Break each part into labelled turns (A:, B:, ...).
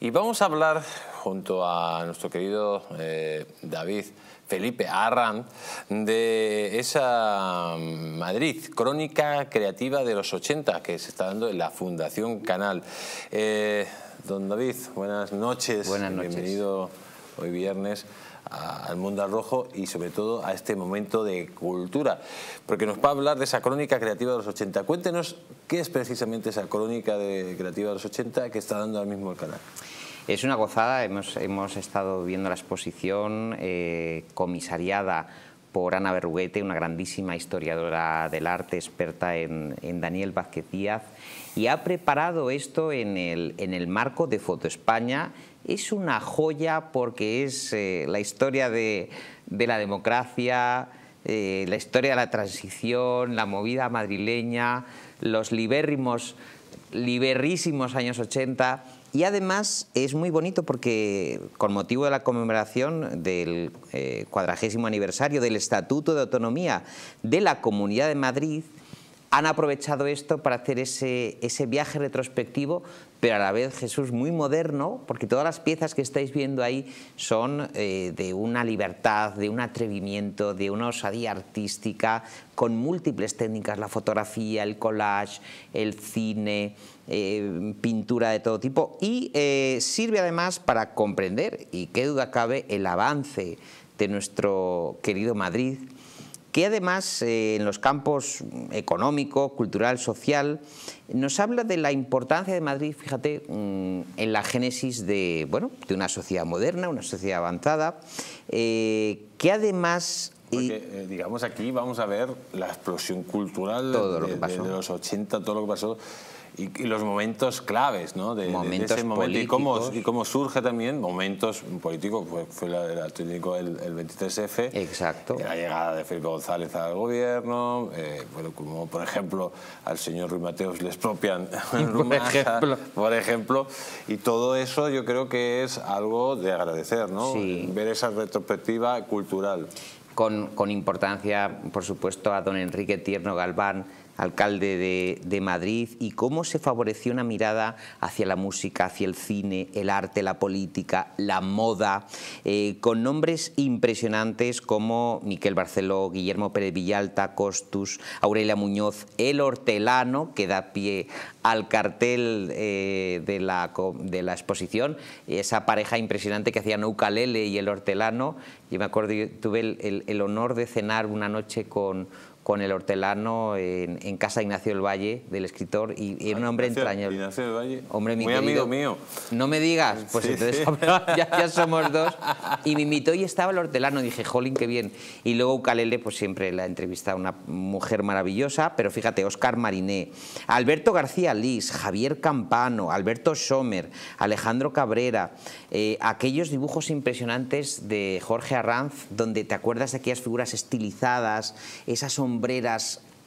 A: Y vamos a hablar junto a nuestro querido eh, David Felipe Arran de esa mm, Madrid, crónica creativa de los 80 que se está dando en la Fundación Canal. Eh, don David, buenas noches. Buenas noches. Bienvenido hoy viernes al mundo al rojo y sobre todo a este momento de cultura, porque nos va a hablar de esa crónica creativa de los 80. Cuéntenos qué es precisamente esa crónica de, creativa de los 80 que está dando ahora mismo el canal.
B: Es una gozada, hemos, hemos estado viendo la exposición eh, comisariada por Ana Berruguete, una grandísima historiadora del arte, experta en, Daniel Vázquez Díaz, y ha preparado esto en el, marco de Foto España. Es una joya porque es eh, la historia de, la democracia, eh, la historia de la transición, la movida madrileña, los libérrimos, liberrísimos años 80 y además es muy bonito porque con motivo de la conmemoración del eh, cuadragésimo aniversario del Estatuto de Autonomía de la Comunidad de Madrid, han aprovechado esto para hacer ese, viaje retrospectivo, pero a la vez Jesús muy moderno, porque todas las piezas que estáis viendo ahí son eh, de una libertad, de un atrevimiento, de una osadía artística, con múltiples técnicas, la fotografía, el collage, el cine, eh, pintura de todo tipo, y eh, sirve además para comprender, y qué duda cabe, el avance de nuestro querido Madrid que además eh, en los campos económico, cultural, social, nos habla de la importancia de Madrid, fíjate, mm, en la génesis de, bueno, de una sociedad moderna, una sociedad avanzada, eh, que además porque, eh, digamos, aquí vamos a ver la explosión cultural de,
A: los 80, todo lo que pasó y, los momentos claves, ¿no? De, momentos ese momento. Y cómo, y cómo, surge también momentos políticos, fue el Atlético el, 23F. Exacto. La llegada de Felipe González al gobierno, eh, bueno, como por ejemplo al señor Ruy Mateos les propian por, ejemplo. por ejemplo. Y todo eso yo creo que es algo de agradecer, ¿no? Ver esa retrospectiva cultural.
B: Con, con importancia, por supuesto, a don Enrique Tierno Galván, alcalde de, Madrid, y cómo se favoreció una mirada hacia la música, hacia el cine, el arte, la política, la moda, eh, con nombres impresionantes como Miquel Barceló, Guillermo Pérez Villalta, Costus, Aurelia Muñoz, El Hortelano, que da pie al cartel eh, de, la, de la exposición, esa pareja impresionante que hacían Ucalele y El Hortelano. Yo me acuerdo, tuve el honor de cenar una noche con con el hortelano en, casa de Ignacio del Valle, del escritor, y, era un hombre entrañable. Ignacio Valle, hombre, muy amigo mío. No me digas, pues entonces Ya, somos dos. Y me invitó y estaba el hortelano, dije, jolín, qué bien. Y luego Ucalele, pues siempre la entrevista, una mujer maravillosa, pero fíjate, Oscar Mariné, Alberto García Liz Javier Campano, Alberto Sommer, Alejandro Cabrera, eh, aquellos dibujos impresionantes de Jorge Arranz, donde te acuerdas de aquellas figuras estilizadas, esas sombras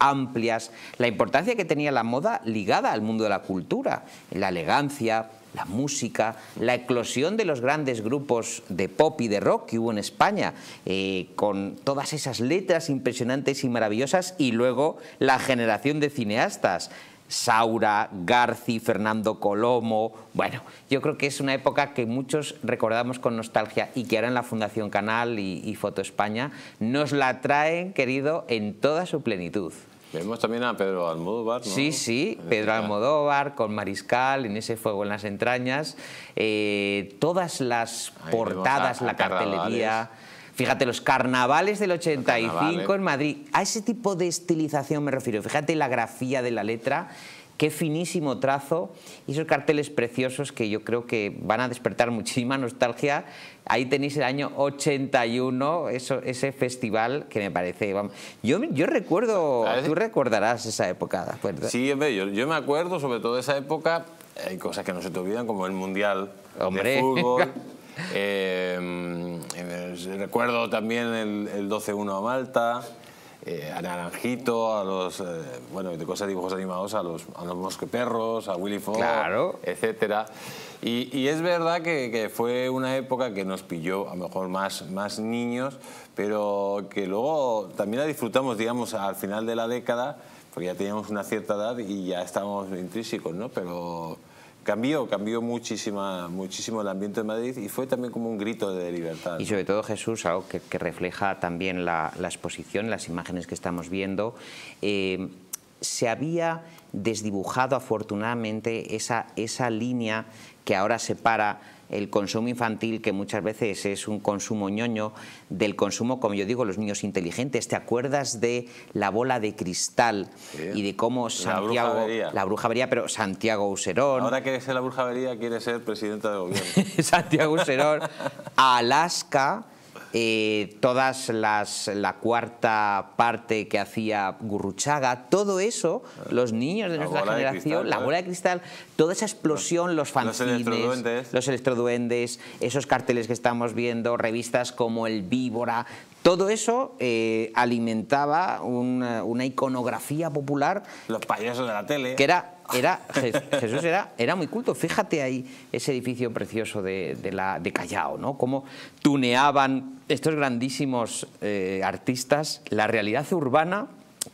B: amplias, la importancia que tenía la moda ligada al mundo de la cultura, la elegancia, la música, la eclosión de los grandes grupos de pop y de rock que hubo en España, eh, con todas esas letras impresionantes y maravillosas, y luego la generación de cineastas. Saura, Garci, Fernando Colomo. Bueno, yo creo que es una época que muchos recordamos con nostalgia y que ahora en la Fundación Canal y, Foto España nos la traen, querido, en toda su plenitud. Vemos también a Pedro Almodóvar, ¿no? Sí, sí, Pedro Almodóvar con Mariscal, en ese fuego en las entrañas. Eh, todas las portadas, la cartelería... Fíjate, los carnavales del 85 en Madrid. A ese tipo de estilización me refiero. Fíjate la grafía de la letra, qué finísimo trazo y esos carteles preciosos que yo creo que van a despertar muchísima nostalgia. Ahí tenéis el año 81, eso, ese festival que me parece... yo, yo recuerdo, tú recordarás esa época, Sí,
A: yo, yo me acuerdo sobre todo de esa época. Hay cosas que no se te olvidan, como el Mundial Hombre. de Fútbol. Eh, pues, eh, recuerdo también el, 12-1 a Malta, eh, a Naranjito, a los, eh, bueno, de cosas dibujos animados, a los, a los mosqueperros, a Willy Fogg, claro. etcétera. Y, es verdad que, fue una época que nos pilló a lo mejor más, más niños, pero que luego también la disfrutamos, digamos, al final de la década, porque ya teníamos una cierta edad y ya estábamos intrínsecos, ¿no? Pero cambió, cambió muchísima, muchísimo el ambiente de Madrid y fue también como un grito de libertad. Y sobre
B: todo, Jesús, algo que, refleja también la, exposición, las imágenes que estamos viendo, eh, se había desdibujado afortunadamente esa, esa línea que ahora separa el consumo infantil, que muchas veces es un consumo ñoño, del consumo, como yo digo, los niños inteligentes. ¿Te acuerdas de la bola de cristal y de cómo Santiago... La bruja La pero Santiago Userón... Ahora
A: que es la vería quiere ser presidenta de gobierno.
B: Santiago Userón, Alaska... Eh, todas las, la cuarta parte que hacía Gurruchaga, todo eso, ah. los niños de nuestra generación, la bola de cristal, toda esa explosión, los, los los electroduendes. esos carteles que estamos viendo, revistas como El Víbora, todo eso eh, alimentaba una, una, iconografía popular. Los
A: payasos de la tele. Que era
B: era, Jesús era, muy culto. Fíjate ahí ese edificio precioso de, de, la, de Callao, ¿no? Cómo tuneaban estos grandísimos eh, artistas la realidad urbana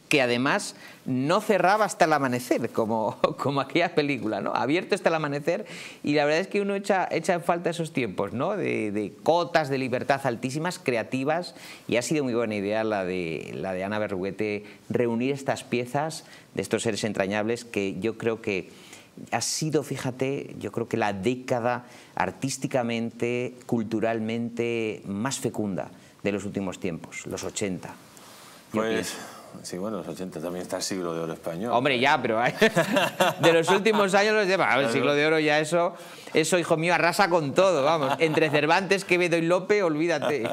B: que además no cerraba hasta el amanecer, como, como aquella película, ¿no? Abierto hasta el amanecer y la verdad es que uno echa, echa en falta esos tiempos, ¿no? De, de, cotas de libertad altísimas, creativas y ha sido muy buena idea la de, la de Ana Berruguete reunir estas piezas de estos seres entrañables que yo creo que ha sido, fíjate, yo creo que la década artísticamente, culturalmente más fecunda de los últimos tiempos, los 80.
A: Pues... Sí, bueno, los 80 también está el siglo de oro español.
B: Hombre, ya, pero de los últimos años los lleva. El siglo de oro ya eso, eso, hijo mío, arrasa con todo, vamos. Entre Cervantes, Quevedo y Lope, olvídate.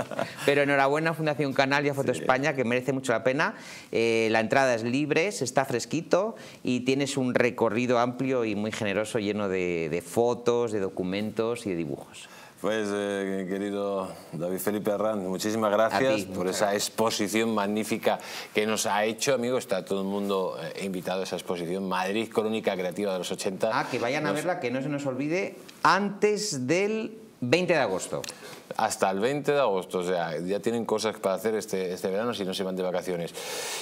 B: Pero enhorabuena Fundación Canal y Foto España, que merece mucho la pena. Eh, la entrada es libre, está fresquito y tienes un recorrido amplio y muy generoso, lleno de fotos, de documentos y de dibujos. Pues, eh, querido David Felipe Arrán, muchísimas gracias por
A: esa exposición magnífica que nos ha hecho, amigo. Está todo el mundo eh, invitado a esa exposición. Madrid, Crónica Creativa de los 80. Ah, que vayan a verla,
B: que no se nos olvide, antes
A: del 20 de agosto. Hasta el 20 de agosto, o sea, ya tienen cosas para hacer este, este verano si no se van de vacaciones.